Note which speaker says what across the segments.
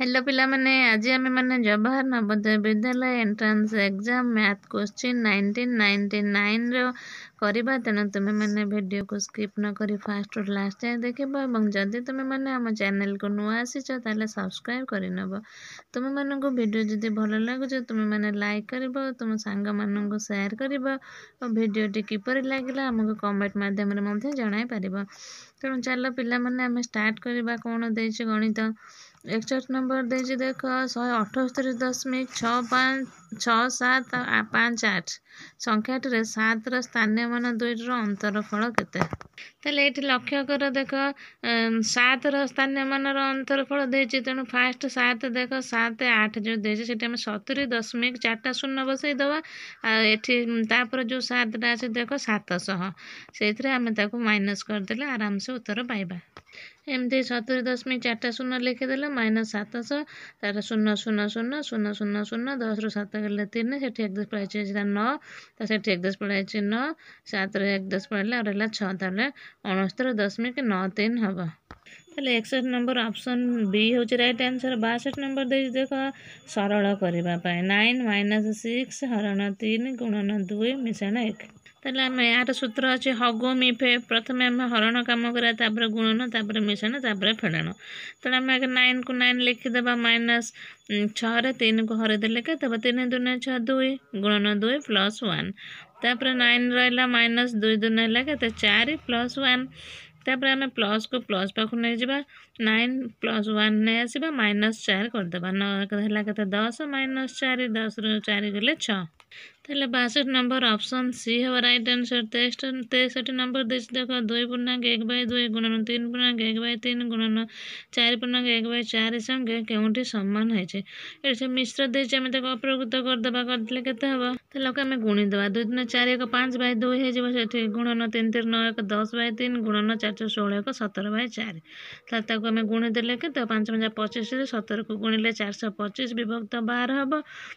Speaker 1: hello ପିଲାମାନେ ଆଜି ଆମେମାନେ Jawahar Navodaya Vidyalaya entrance exam math question nineteen ninety ନାଇନ୍ର କରିବା ତେଣୁ ତୁମେମାନେ ଭିଡ଼ିଓକୁ ସ୍କିପ୍ ନ କରି ଫାଷ୍ଟରୁ ଲାଷ୍ଟ ଯାଏଁ ଦେଖିବ ଏବଂ ଯଦି ତୁମେମାନେ ଆମ ଚ୍ୟାନେଲକୁ ନୂଆ ଆସିଛ ତାହେଲେ ସବସ୍କ୍ରାଇବ୍ କରିନେବ ତୁମମାନଙ୍କୁ ଭିଡ଼ିଓ ଯଦି ଭଲ ଲାଗୁଛି ତୁମେମାନେ ଲାଇକ୍ କରିବ ତୁମ ସାଙ୍ଗମାନଙ୍କୁ ସେୟାର କରିବ ଓ ଭିଡ଼ିଓଟି କିପରି ଲାଗିଲା ଆମକୁ କମେଣ୍ଟ ମାଧ୍ୟମରେ ମଧ୍ୟ ଜଣାଇପାରିବ ତେଣୁ ଚାଲ ପିଲାମାନେ ଆମେ ଷ୍ଟାର୍ଟ କରିବା କ'ଣ ଦେଇଛି ଗଣିତ ଏକଚାଟ ନମ୍ବର ଦେଇଛି ଦେଖ ଶହେ ଅଠସ୍ତରୀ ଦଶମିକ ଛଅ ପାଞ୍ଚ ଛଅ ସାତ ପାଞ୍ଚ ଆଠ ସଂଖ୍ୟାଟିରେ ସାତର ସ୍ଥାନୀୟ ମାନ ଦୁଇଟିର ଅନ୍ତରଫଳ କେତେ ତାହେଲେ ଏଇଠି ଲକ୍ଷ୍ୟ କର ଦେଖ ସାତର ସ୍ଥାନୀୟ ମାନର ଅନ୍ତରଫଳ ଦେଇଛି ତେଣୁ ଫାଷ୍ଟ ସାତ ଦେଖ ସାତ ଆଠ ଯେଉଁ ଦେଇଛି ସେଠି ଆମେ ସତୁରୀ ଦଶମିକ ଚାରିଟା ଶୂନ ବସାଇଦେବା ଆଉ ଏଠି ତାପରେ ଯେଉଁ ସାତଟା ଅଛି ଦେଖ ସାତଶହ ସେଇଥିରେ ଆମେ ତାକୁ ମାଇନସ୍ କରିଦେଲେ ଆରାମସେ ଉତ୍ତର ପାଇବା ଏମିତି ସତୁରି ଦଶମିକ ଚାରିଟା ଶୂନ ଲେଖିଦେଲେ ମାଇନସ୍ ସାତଶହ ତା'ର ଶୂନ ଶୂନ ଶୂନ ଶୂନ ଶୂନ ଶୂନ ଦଶରୁ ସାତ ଗଲେ ତିନି ସେଠି ଏକ ଦଶ ପଳାଇଛି ସେଇଟା ନଅ ତ ସେଠି ଏକ ଦଶ ପଳାଇଛି ନଅ ସାତରୁ ଏକ ଦଶ ପଳାଇଲେ ଆଉ ରହିଲା ଛଅ ତାହେଲେ ଅଣସ୍ତରୀ ଦଶମିକ ନଅ ତିନି ହେବ ତାହେଲେ ଏକଷଠି ନମ୍ବର ଅପସନ୍ ବି ହେଉଛି ରାଇଟ୍ ଆନ୍ସର୍ ବାଷଠି ନମ୍ବର ଦେଇଛି ଦେଖ ସରଳ କରିବା ପାଇଁ ନାଇନ୍ ମାଇନସ୍ ସିକ୍ସ ହରଣ ତିନି ଗୁଣନ ଦୁଇ ମିଶାଣ ଏକ आम यार सूत्र अच्छे हग मिफे प्रथम आम हरण कम कराया गुणन तापर मिशन तापर फेड़ तेनाली नाइन को नाइन लिखीद माइनस छन को हर दे तीन दुनिया छः दुई गुणन दुई प्लस वन तापर नाइन रहा माइनस दुई दुन है चार प्लस वन तापर आम प्लस को प्लस पाक नहीं जा नाइन प्लस वन नहीं आस माइनस चार करदे नौ दस माइनस चार दस रु चार गले छः তাহলে বাষট্টি নম্বর অপশন সি হবে রাইট অ্যান্সার তেইশটা তেষট্টি নম্বর দিয়েছে দেখো দুই পূর্ণাঙ্ক এক বাই দুই গুণন তিন পূর্ণাঙ্ক এক বাই তিন গুণন চারি পূর্ণাঙ্ক এক বাই চারি সঙ্গে কেউটি সমান হয়েছে এটা মিশ্র দিয়েছে আমি তাকে অপ্রকৃত করিদেবা করলে কেতে হব তাহলে ওকে আমি গুণি দেবা দুই তিন চারি এক পাঁচ বাই দুই হয়ে যাব সেটি গুণন তিন তিন নয় এক দশ বাই তিন গুণন চার চার ষোলো এক সতেরো বাই চারি তাহলে তাকে আমি গুণি দেলে কেতে পাঁচ পাঁচ পঁচিশে সতেরোকে গুণিলে চারশো পঁচিশ বিভক্ত বার হব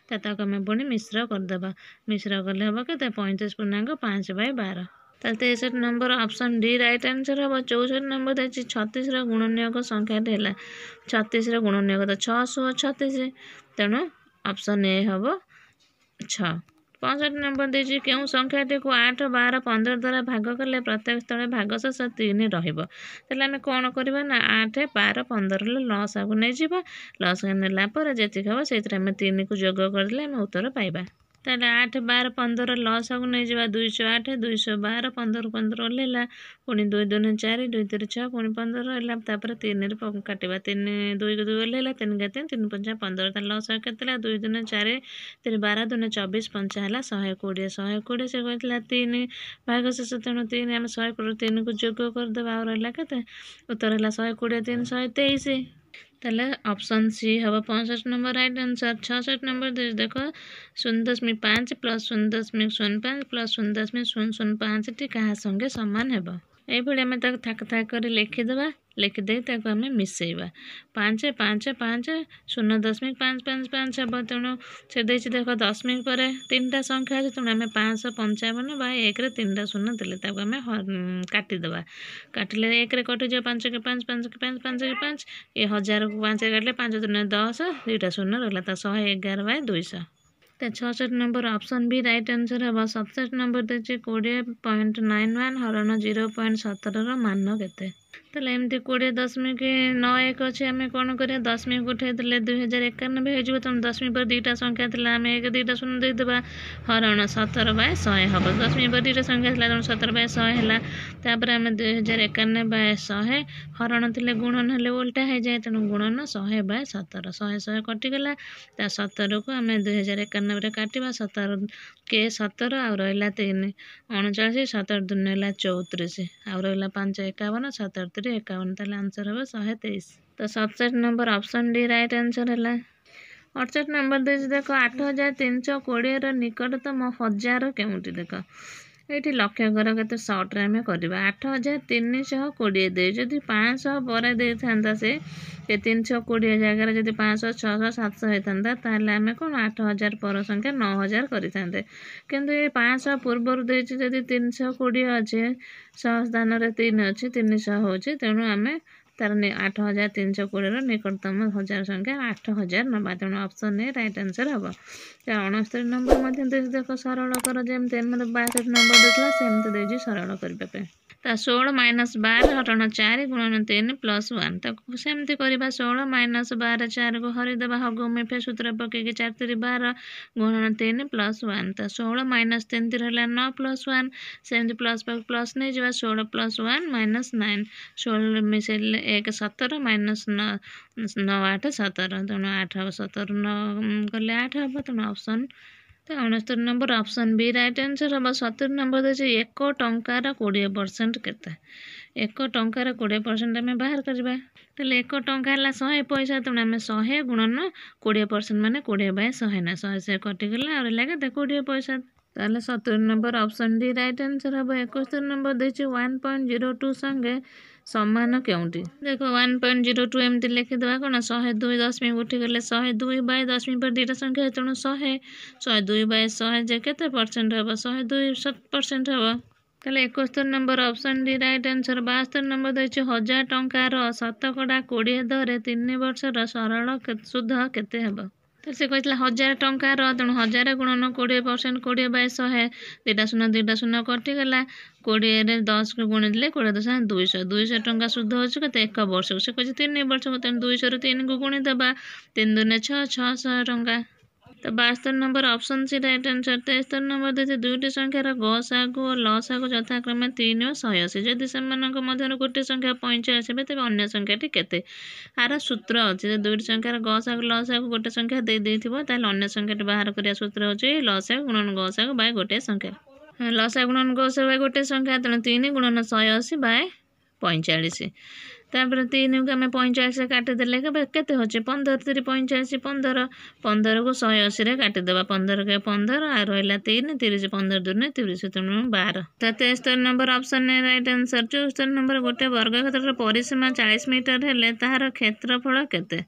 Speaker 1: তা তাকে আমি পুଣି মিশ্র କରିଦେବା ମିଶ୍ର କଲେ ହେବ କେତେ ପଇଁତିରିଶ ପୂର୍ଣ୍ଣାଙ୍କ ପାଞ୍ଚ ବାଇ ବାର ତାହେଲେ ତେଷଠି number option D right answer ହେବ ଚଉଷଠି ନମ୍ବର ଦେଇଛି ଛତିଶର ଗୁଣନିୟୋଗ ସଂଖ୍ୟାଟି ହେଲା ଛତିଶର ଗୁଣନିୟୋଗ ତ ଛଅଶହ ଛତିଶ ତେଣୁ ଅପସନ୍ ଏ ହେବ ଛଅ ପଞ୍ଚଷଠି ନମ୍ବର ଦେଇଛି କେଉଁ ସଂଖ୍ୟାଟିକୁ ଆଠ ବାର ପନ୍ଦର ଦ୍ୱାରା ଭାଗ କଲେ ପ୍ରତ୍ୟେକ ସ୍ଥଳେ ଭାଗ ଶେଷ ତିନି ରହିବ ତାହେଲେ ଆମେ କ'ଣ କରିବା ନା ଆଠ ବାର ପନ୍ଦରରେ ଲସ୍କୁ ନେଇଯିବା ଲସ୍କୁ ନେଲା ପରେ ଯେତିକି ହେବ ସେଇଥିରେ ଆମେ ତିନିକୁ ଯୋଗ କରିଦେଲେ ଆମେ ଉତ୍ତର ପାଇବା ତାହେଲେ ଆଠ ବାର ପନ୍ଦର ଲସକୁ ନେଇଯିବା ଦୁଇଶହ ଆଠ ଦୁଇଶହ ବାର ପନ୍ଦର ପନ୍ଦର ହେଲା ପୁଣି ଦୁଇ ଦୁଇ ଚାରି ଦୁଇ ତିନି ଛଅ ପୁଣି ପନ୍ଦର ହେଲା ତାପରେ ତିନିରେ କାଟିବା ତିନି ଦୁଇକୁ ଦୁଇ ଓହ୍ଲେଇଲା ତିନି କା ତିନି ତିନି ପଞ୍ଚା ପନ୍ଦର ତାହେଲେ ଲସ୍ କେତେ ହେଲା ଦୁଇ ଦିନ ଚାରି ତିନି ବାର ଦିନ ଚବିଶ ପଞ୍ଚା ହେଲା ଶହେ କୋଡ଼ିଏ ଶହେ କୋଡ଼ିଏ ସେ କହିଥିଲା ତିନି ଭାଗ ଶେଷ ତେଣୁ ତିନି ଆମେ ଶହେ ତିନିକୁ ଯୋଗ କରିଦେବା ଆଉ ରହିଲା କେତେ ଉତ୍ତର ହେଲା ଶହେ କୋଡ଼ିଏ ତିନି ଶହେ ତେଇଶ तला ऑप्शन सी हम पैंसठ नंबर राइट आंसर छसठ नंबर देख देखो शून दशमिक पाँच प्लस शून्य दशमिक शून्य पाँच प्लस शून्य दशमिक शून्य शून पाँचटी क्या हाँ, संगे सामान हे এইভাবে আমি তাকে থাক থাক করে ଲେଖିଦେଇ ତାକୁ ଆମେ ମିଶାଇବା ପାଞ୍ଚ ପାଞ୍ଚ ପାଞ୍ଚ ଶୂନ ଦଶମିକ ପାଞ୍ଚ ପାଞ୍ଚ ପାଞ୍ଚ ହେବ ତେଣୁ ସେ ଦେଇଛି ଦେଖ ଦଶମିକ ପରେ ତିନିଟା ସଂଖ୍ୟା ଅଛି ତେଣୁ ଆମେ ପାଞ୍ଚଶହ ପଞ୍ଚାବନ ବା ଏକରେ ତିନିଟା ଶୂନ ଦେଲେ ତାକୁ ଆମେ କାଟିଦେବା କାଟିଲେ ଏକରେ କଟିଯିବ ପାଞ୍ଚ କି ପାଞ୍ଚ ପାଞ୍ଚ କି ପାଞ୍ଚ ପାଞ୍ଚ କି ପାଞ୍ଚ ଏ ହଜାରକୁ ପାଞ୍ଚରେ କାଟିଲେ ପାଞ୍ଚ ଦିନ ଦଶ ଦୁଇଟା ଶୂନ ରହିଲା ତା ଶହେ ଏଗାର ବାଇ ଦୁଇଶହ ଛଅଷଠି number option B right answer ହେବ ସତଷଠି ନମ୍ବର ଦେଇଛି କୋଡ଼ିଏ ପଏଣ୍ଟ ନାଇନ୍ ୱାନ୍ ହରଣ ଜିରୋ ପଏଣ୍ଟ ସତରର ମାନ କେତେ তাহলে এমতি কোড়িয়ে দশমিক নয় এক অছে আমি কোণ করিয়া দশমিক উঠাইলে দুই হাজার একানব্বই হয়ে যাব তেমন দশমিক পরে দুইটা সংখ্যা লা আমি এক দুইটা শূন্য দিয়ে হরণ সতের বাই শহে হব দশমিক পরে দুইটা সংখ্যা লা তেমন সতের বাই শহে হল তাপরে আমি দুই হাজার একানব্বই বাই শহে হরণ লে গুণন হলে উল্টা হয়ে যায় তেমন গুণন শহে বাই সতের শহে শহে কটিগলা তা সতেরকু আমি দুই হাজার একানব্বইরে কাটিবা সতের କେ ସତର ଆଉ ରହିଲା ତିନି ଅଣଚାଳିଶ ସତର ଦୁନି ହେଲା ଚଉତିରିଶ ଆଉ ରହିଲା ପାଞ୍ଚ ଏକାବନ ସତର ସତରତିରି ଏକାବନ ତାହେଲେ ଆନ୍ସର ହେବ ଶହେ ତେଇଶ ତ ସତଷଠି number option D right answer ହେଲା ଅଠଷଠି ନମ୍ବର ଦେଇଛି ଦେଖ ଆଠ ହଜାର ତିନିଶହ କୋଡ଼ିଏର ନିକଟତମ ହଜାର କେଉଁଠି ଦେଖ ଏଠି ଲକ୍ଷ କର କେତେ ସର୍ଟରେ ଆମେ କରିବା ଆଠ ହଜାର ତିନିଶହ କୋଡ଼ିଏ ଦେଇ ଯଦି ପାଞ୍ଚଶହ ପରେ ଦେଇଥାନ୍ତା ସେ ତିନିଶହ କୋଡ଼ିଏ ଜାଗାରେ ଯଦି ପାଞ୍ଚଶହ ଛଅଶହ ସାତଶହ ହେଇଥାନ୍ତା ତାହେଲେ ଆମେ କ'ଣ ଆଠ ହଜାର ପର ସଂଖ୍ୟା ନଅ ହଜାର କରିଥାନ୍ତେ କିନ୍ତୁ ଏ ପାଞ୍ଚଶହ ପୂର୍ବରୁ ଦେଇଛି ଯଦି ତିନିଶହ କୋଡ଼ିଏ ଅଛି ଶହ ସ୍ଥାନରେ ତିନି ଅଛି ତିନିଶହ ହେଉଛି ତେଣୁ ଆମେ তার আট ହଜାର ତିନିଶହ କୋଡ଼ିଏର ନିକଟତମ ହଜାର ସଂଖ୍ୟା ଆଠ ହଜାର ନବା ତେଣୁ ଅପସନ୍ ଏ ରାଇଟ୍ ଆନ୍ସର୍ ହେବ ଅଣସ୍ତରୀ ନମ୍ବର ମଧ୍ୟ ଦେଇଛି ଦେଖ ସରଳ କର ଯେମିତି ଆମର ବାସ୍ତରି ନମ୍ବର ଦେଇଥିଲା ସେମିତି ଦେଇଛି ସରଳ କରିବା ପାଇଁ ତା ଷୋହଳ ମାଇନସ୍ ବାର ହରଣ ଚାରି ଗୁଣନ ତିନି ପ୍ଲସ୍ ୱାନ୍ ତାକୁ ସେମିତି କରିବା ଷୋହଳ ମାଇନସ୍ ବାର ଚାରିକୁ ହରିଦେବା ହଗୁମିଫେ ସୂତ୍ର ପକେଇକି ଚାରି ତିରି ବାର ଗୁଣନ ତିନି ପ୍ଲସ୍ ୱାନ୍ ତା ଷୋହଳ ମାଇନସ୍ ତିନି ତିରି ହେଲା ନଅ ପ୍ଲସ୍ ୱାନ୍ ସେମିତି ପ୍ଲସ୍ ପାଖକୁ ପ୍ଲସ୍ ନେଇଯିବା ଷୋହଳ ପ୍ଲସ୍ ୱାନ୍ ମାଇନସ୍ ନାଇନ୍ ଷୋହଳ ମିଶାଇଲେ ଏକ ସତର ମାଇନସ୍ ନଅ ନଅ ଆଠ ସତର ତେଣୁ ଆଠ ହେବ ସତର ନଅ କଲେ ଆଠ ହେବ ତେଣୁ ଅପସନ୍ ତ ଅଣସ୍ତରୀ number option B right answer ହେବ ସତୁରି ନମ୍ବର ଦେଉଛି ଏକ ଟଙ୍କାର କୋଡ଼ିଏ ପରସେଣ୍ଟ କେତେ ଏକ ଟଙ୍କାର କୋଡ଼ିଏ ପରସେଣ୍ଟ ଆମେ ବାହାର କରିବା ତାହେଲେ ଏକ ଟଙ୍କା ହେଲା ଶହେ ପଇସା ତେଣୁ ଆମେ ଶହେ ଗୁଣନ କୋଡ଼ିଏ ପରସେଣ୍ଟ ମାନେ କୋଡ଼ିଏ ବାଇ ଶହେ ନା ଶହେ ଶହେ କଟିଗଲା ଆଉ ହେଲା କେତେ କୋଡ଼ିଏ ପଇସା তাহলে সতেরো number option D right answer হবে একাত্তর নম্বর দিয়েছে ওয়ান পয়েন্ট জিরো টু সঙ্গে সমান কেউন্টি দেখো 1.02 এমটি লিখে দেকোনা 102 দশমি উঠে গেলে 102 বাই 10 দশমি পর্যন্ত সংখ্যা যত 100 102 বাই 100 জে কত परसेंट হব 102 শত परसेंट হব তাহলে 71 number option D right answer 72 number দইছে 1000 টঙ্কা আর শতকড়া কোডি দরে 3 বছর সরল কত শুদ্ধ কত হবে ତ ସେ କହିଥିଲା ହଜାର ଟଙ୍କାର ତେଣୁ ହଜାର ଗୁଣନ କୋଡ଼ିଏ ପରସେଣ୍ଟ କୋଡ଼ିଏ ବାଇ ଶହେ ଦୁଇଟା ଶୂନ ଦୁଇଟା ଶୂନ କଟିଗଲା କୋଡ଼ିଏରେ ଦଶକୁ ଗୁଣିଦେଲେ କୋଡ଼ିଏ ଦଶ ଦୁଇଶହ ଦୁଇଶହ ଟଙ୍କା ସୁଧ ହେଉଛି କେତେ ଏକ ବର୍ଷକୁ ସେ କହିଛି ତିନି ବର୍ଷକୁ ତେଣୁ ଦୁଇଶହରୁ ତିନିକୁ ଗୁଣିଦେବା ତିନି ଦୁନେ ଛଅ ଛଅଶହ ଟଙ୍କା तो बास्तर number option C right answer तेस्तर नंबर देते दुई संख्या रा ग सा को 3 और 180 यदि समान को मध्य संख्या पॉइंट है से तो अन्य संख्या ठीक केते आ सूत्र है जे दुई संख्या रा ग संख्या दे देथिबो त अन्य संख्या के बाहर करिया सूत्र हो जे गुणन सा गुण बाय गुटी संख्या ल गुणन गुण ग सा संख्या त 3 गुण 180 बाय 45 ତାପରେ ତିନିକୁ ଆମେ ପଇଁଚାଳିଶରେ କାଟିଦେଲେ କେତେ ହେଉଛି ପନ୍ଦର ତିରି ପଇଁଚାଳିଶ ପନ୍ଦର ପନ୍ଦରକୁ ଶହେ ଅଶୀରେ କାଟିଦେବା ପନ୍ଦରକେ ପନ୍ଦର ଆଉ ରହିଲା ତିନି ତିରିଶ ପନ୍ଦର ଦୁନି ତିରିଶ ତେଣୁ ବାର ତ ତେସ୍ତରୀ ନମ୍ବର ଅପସନ୍ରେ ରାଇଟ୍ ଆନ୍ସର୍ ଚଉସ୍ତରୀ ନମ୍ବର ଗୋଟେ ବର୍ଗକ୍ଷେତ୍ରର ପରିସୀମା ଚାଳିଶ ମିଟର ହେଲେ ତାହାର କ୍ଷେତ୍ରଫଳ କେତେ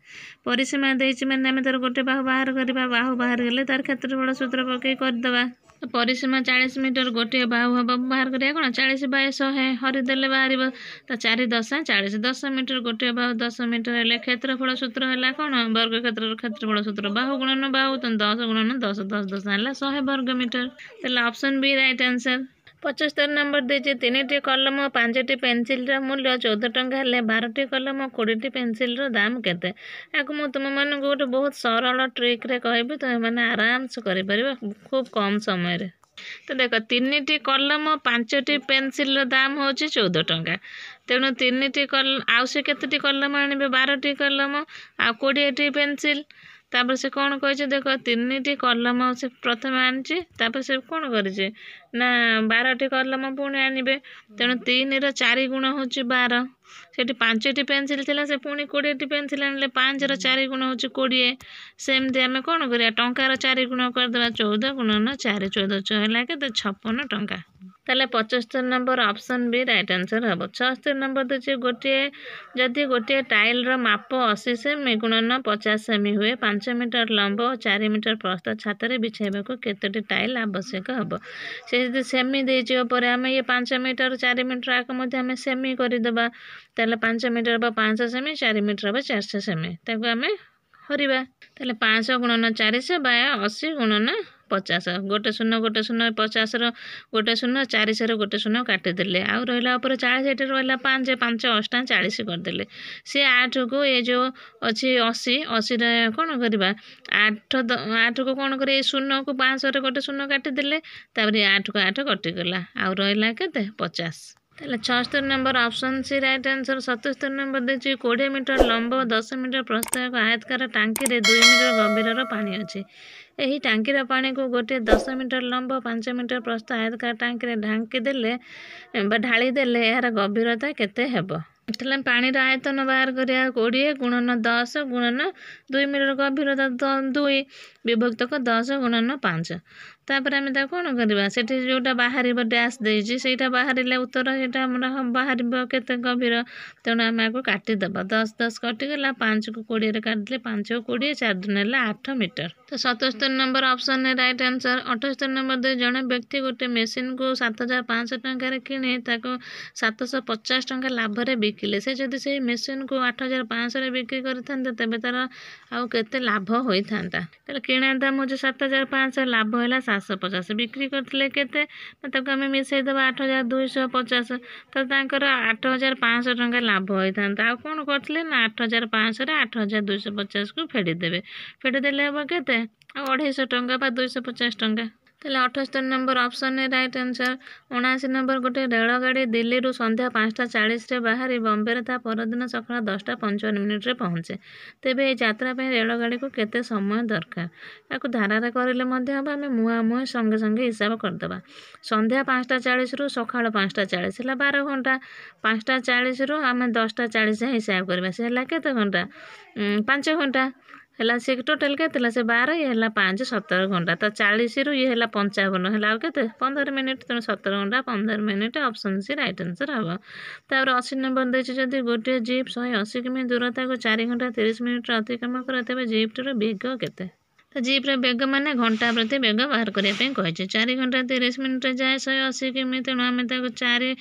Speaker 1: ପରିସୀମା ଦେଇଛି ମାନେ ଆମେ ତାର ଗୋଟେ ବାହୁ ବାହାର କରିବା ବାହୁ ବାହାର ହେଲେ ତାର କ୍ଷେତ୍ରଫଳ ସୂତ୍ର ପକାଇ କରିଦେବା ତ ପରିସୀମା ଚାଳିଶ ମିଟର ଗୋଟିଏ ବାହୁ ହେବ ବାହାର କରିବା କ'ଣ ଚାଳିଶ ବାଏ ଶହେ ହରିଦେଲେ ବାହାରିବ ତ ଚାରି ଦଶା ଚାଳିଶ ଦଶ ମିଟର ଗୋଟିଏ ବାହୁ ଦଶ ମିଟର ହେଲେ କ୍ଷେତ୍ରଫଳ ସୂତ୍ର ହେଲା କ'ଣ ବର୍ଗ କ୍ଷେତ୍ରର କ୍ଷେତ୍ରଫଳ ସୂତ୍ର ବାହୁ ଗୁଣନ ବାହୁ ତ ଦଶ ଗୁଣନ ଦଶ ଦଶ ଦଶ ହେଲା ଶହେ ବର୍ଗ ମିଟର ତାହେଲେ ଅପସନ୍ ବି ରାଇଟ୍ ଆନ୍ସର୍ ପଞ୍ଚସ୍ତରୀ ନମ୍ବର ଦେଇଛି ତିନିଟି କଲମ ପାଞ୍ଚଟି ପେନସିଲର ମୂଲ୍ୟ ଚଉଦ ଟଙ୍କା ହେଲେ ବାରଟି କଲମ କୋଡ଼ିଏଟି ପେନସିଲର ଦାମ୍ କେତେ ଏହାକୁ ମୁଁ ତୁମମାନଙ୍କୁ ଗୋଟେ ବହୁତ ସରଳ ଟ୍ରିକ୍ରେ କହିବି ତୁମେମାନେ ଆରାମସେ କରିପାରିବ ଖୁବ୍ କମ୍ ସମୟରେ ତ ଦେଖ ତିନିଟି କଲମ ପାଞ୍ଚଟି ପେନସିଲର ଦାମ୍ ହେଉଛି ଚଉଦ ଟଙ୍କା ତେଣୁ ତିନିଟି କଲ ଆଉ ସେ କେତେଟି କଲମ ଆଣିବେ ବାରଟି କଲମ ଆଉ କୋଡ଼ିଏଟି ପେନସିଲ তারপরে সে କ'ଣ କହିଛି ଦେଖ ତିନିଟି କଲମ ସେ ପ୍ରଥମେ ଆଣିଛି ତାପରେ ସେ କ'ଣ କରିଛି ନା ବାରଟି କଲମ ପୁଣି ଆଣିବେ ତେଣୁ ତିନିର ଚାରି ଗୁଣ ହେଉଛି ବାର ସେଠି ପାଞ୍ଚଟି ପେନସିଲ୍ ଥିଲା ସେ ପୁଣି କୋଡ଼ିଏଟି ପେନସିଲ୍ ଆଣିଲେ ପାଞ୍ଚର ଚାରି ଗୁଣ ହେଉଛି କୋଡ଼ିଏ ସେମିତି ଆମେ କ'ଣ କରିବା ଟଙ୍କାର ଚାରି ଗୁଣ କରିଦେବା ଚଉଦ ଗୁଣନ ଚାରି ଚଉଦ ଛଅ ହେଲା କେତେ ଛପନ ଟଙ୍କା ତାହେଲେ ପଞ୍ଚସ୍ତରୀ number option B right answer ହେବ ଛଅସ୍ତରୀ ନମ୍ବର ଦେଉଛି ଗୋଟିଏ ଯଦି ଗୋଟିଏ ଟାଇଲ୍ର ମାପ ଅଶୀ ସେମି ଗୁଣନ ପଚାଶ ସେମି ହୁଏ ପାଞ୍ଚ ମିଟର ଲମ୍ବ ଓ ଚାରି ମିଟର ପ୍ରସ୍ତ ଛାତରେ ବିଛାଇବାକୁ କେତୋଟି ଟାଇଲ୍ ଆବଶ୍ୟକ ହେବ ସେ ଯଦି ସେମି ଦେଇଛି ଉପରେ ଆମେ ଇଏ ପାଞ୍ଚ ମିଟର ଚାରି ମିଟର ଆଗ ମଧ୍ୟ ଆମେ ସେମି କରିଦେବା ତାହେଲେ ପାଞ୍ଚ ମିଟର ହେବ ପାଞ୍ଚ ସେମି ଚାରି ମିଟର ହେବ ଚାରିଶହ ସେମି ତାକୁ ଆମେ ହରିବା ତାହେଲେ ପାଞ୍ଚଶହ ଗୁଣନ ଚାରିଶହ ବା ଅଶୀ ଗୁଣନ ପଚାଶ ଗୋଟେ ଶୂନ ଗୋଟେ ଶୂନ ପଚାଶର ଗୋଟେ ଶୂନ ଚାରିଶହର ଗୋଟେ ଶୂନ କାଟିଦେଲେ ଆଉ ରହିଲା ଉପରେ ଚାଳିଶ ଏଠି ରହିଲା ପାଞ୍ଚ ପାଞ୍ଚ ଅଷ୍ଟା ଚାଳିଶ କରିଦେଲେ ସେ ଆଠକୁ ଏ ଯେଉଁ ଅଛି ଅଶୀ ଅଶୀରେ କ'ଣ କରିବା ଆଠ ଆଠକୁ କ'ଣ କରିବା ଏଇ ଶୂନକୁ ପାଞ୍ଚଶହରେ ଗୋଟେ ଶୂନ କାଟିଦେଲେ ତା'ପରେ ଆଠକୁ ଆଠ କଟିଗଲା ଆଉ ରହିଲା କେତେ ପଚାଶ ତାହେଲେ ଛଅସ୍ତରୀ number option C right answer ସତସ୍ତରୀ ନମ୍ବର ଦେଇଛି କୋଡ଼ିଏ ମିଟର ଲମ୍ବ ଦଶ ମିଟର ପ୍ରସ୍ତୁତ ଆୟତକାର ଟାଙ୍କିରେ ଦୁଇ ମିଟର ଗଭୀରର ପାଣି ଅଛି ଏହି ଟାଙ୍କିର ପାଣିକୁ ଗୋଟିଏ ଦଶ ମିଟର ଲମ୍ବ ପାଞ୍ଚ ମିଟର ପ୍ରସ୍ତ ଆୟତାକାର ଟାଙ୍କିରେ ଢାଙ୍କି ଦେଲେ ବା ଢାଳି ଦେଲେ ଏହାର ଗଭୀରତା କେତେ ହେବ ତାହେଲେ ପାଣିର ଆୟତନ ବାହାର କରିବା କୋଡ଼ିଏ ଗୁଣନ ଦଶ ଗୁଣନ ଦୁଇ ମିଟର ଗଭୀରତା ଦୁଇ ବିଭକ୍ତ ଦଶ ଗୁଣନ ପାଞ୍ଚ ତାପରେ ଆମେ ତାକୁ କ'ଣ କରିବା ସେଠି ଯେଉଁଟା ବାହାରିବ ଡ୍ୟାସ୍ ଦେଇଛି ସେଇଟା ବାହାରିଲେ ଉତ୍ତର ସେଇଟା ଆମର ବାହାରିବ କେତେ ଗଭୀର ତେଣୁ ଆମେ ଆକୁ କାଟିଦେବା ଦଶ ଦଶ କଟିଗଲା ପାଞ୍ଚକୁ କୋଡ଼ିଏରେ କାଟିଲେ ପାଞ୍ଚକୁ କୋଡ଼ିଏ ଚାରି ଦିନ ହେଲା ଆଠ ମିଟର तो सतस्तर नंबर ऑप्शन है राइट आंसर अठस्तर नंबर दे जड़े व्यक्ति गोटे मेसीन को सात हजार पाँच टकर पचास टाँग लाभ से बिकले से जदि से मेसीन को आठ हजार पाँच बिक्री करें तर आते लाभ होता तेरे किणा दाम हजार पाँच लाभ है सात पचास बिक्री करते आम मिसाइद आठ हजार दुईश पचास तो आठ हजार पाँच टाँग लाभ होता आ कौन करते आठ हजार पाँच आठ हजार दुईश पचास को फेड़ीदे फेड़ीदे हम के ଟଙ୍କା ଆଉ ଅଢ଼େଇଶହ ଟଙ୍କା ବା ଦୁଇଶହ ପଚାଶ ଟଙ୍କା ତାହେଲେ ଅଠସ୍ତରୀ ନମ୍ବର ଅପସନ୍ ରାଇଟ୍ ଆନ୍ସର୍ ଉଣାଅଶୀ ନମ୍ବର ଗୋଟେ ରେଳଗାଡ଼ି ଦିଲ୍ଲୀରୁ ସନ୍ଧ୍ୟା ପାଞ୍ଚଟା ଚାଳିଶରେ ବାହାରି ବମ୍ବେରେ ତା ପରଦିନ ସକାଳ ଦଶଟା ପଞ୍ଚାବନ ମିନିଟ୍ରେ ପହଞ୍ଚେ ତେବେ ଏହି ଯାତ୍ରା ପାଇଁ ରେଳଗାଡ଼ିକୁ କେତେ ସମୟ ଦରକାର ଏହାକୁ ଧାରାରେ କରିଲେ ମଧ୍ୟ ହେବ ଆମେ ମୁହାଁ ମୁହେଁ ସଙ୍ଗେ ସଙ୍ଗେ ହିସାବ କରିଦେବା ସନ୍ଧ୍ୟା ପାଞ୍ଚଟା ଚାଳିଶରୁ ସକାଳ ପାଞ୍ଚଟା ଚାଳିଶ ହେଲା ବାର ଘଣ୍ଟା ପାଞ୍ଚଟା ଚାଳିଶରୁ ଆମେ ଦଶଟା ଚାଳିଶ ହିସାବ କରିବା ସେ ହେଲା କେତେ ଘଣ୍ଟା ପାଞ୍ଚ ଘଣ୍ଟା है से टोटाल कैसे बार ये पाँच सतर घंटा तो चालीस रू ये पंचावन है कैसे पंदर मिनिट ते सतर घंटा पंद्रह minute option C right answer हे तर अशी नंबर देखिए गोटे जीप शहे अशी किमी दूरता को चार घंटा तीस मिनिट अतिक्रम कर तेज जीप्र बेग के तो जीप्र बेग मैंने घंटा प्रति बेग बाहर करने कही चार घंटा तीस मिनिट जाए शहे अशी किमी तेनाली चार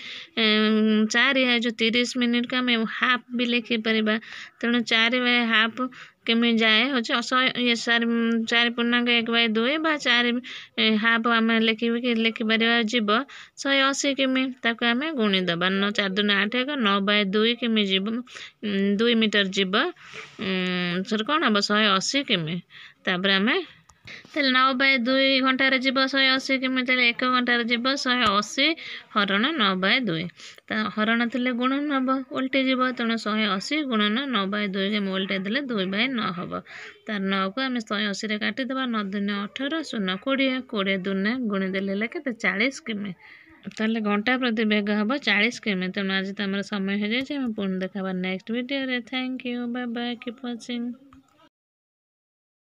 Speaker 1: चार जो तीस मिनिट को आम हाफ भी लिखिपर तेणु चार हाफ केमी जाए हूँ शे चार चार पूर्णांग एक बै दुई बा चार हाफ आम लिख लेखिपर जीव शहे अशी किमी ताक आम गुणीद न चार दून आठ एक नौ बै दुई किमी जीव दुई मीटर जीव कौन हम शहे अशी किमी तापर आम তাহলে নଅ ବାଇ ଦୁଇ ଘଣ୍ଟାରେ ଯିବ ଶହେ ଅଶୀ କିମି ତାହେଲେ ଏକ ଘଣ୍ଟାରେ ଯିବ ଶହେ ଅଶୀ ହରଣ ନଅ ବାଇ ଦୁଇ ତା ହରଣ ଥିଲେ ଗୁଣ ନେବ ଓଲଟିଯିବ ତେଣୁ ଶହେ ଅଶୀ ଗୁଣନ ନଅ ବାଇ ଦୁଇକି ଆମେ ଓଲଟେଇ ଦେଲେ ଦୁଇ ବାଇ ନଅ ହେବ ତାର ନଅକୁ ଆମେ ଶହେ ଅଶୀରେ କାଟିଦେବା ନଅ ଦୁନେ ଅଠର ଶୂନ କୋଡ଼ିଏ କୋଡ଼ିଏ ଦୁନେ ଗୁଣିଦେଲେ ହେଲେ କେତେ ଚାଳିଶ କିମି ତାହେଲେ ଘଣ୍ଟା ପ୍ରତି ବେଗ ହେବ ଚାଳିଶ କିମି ତେଣୁ ଆଜି ତ ଆମର ସମୟ ହେଇଯାଇଛି ଆମେ ପୁଣି ଦେଖାବା ନେକ୍ସଟ ଭିଡ଼ିଓରେ thank you bye bye keep watching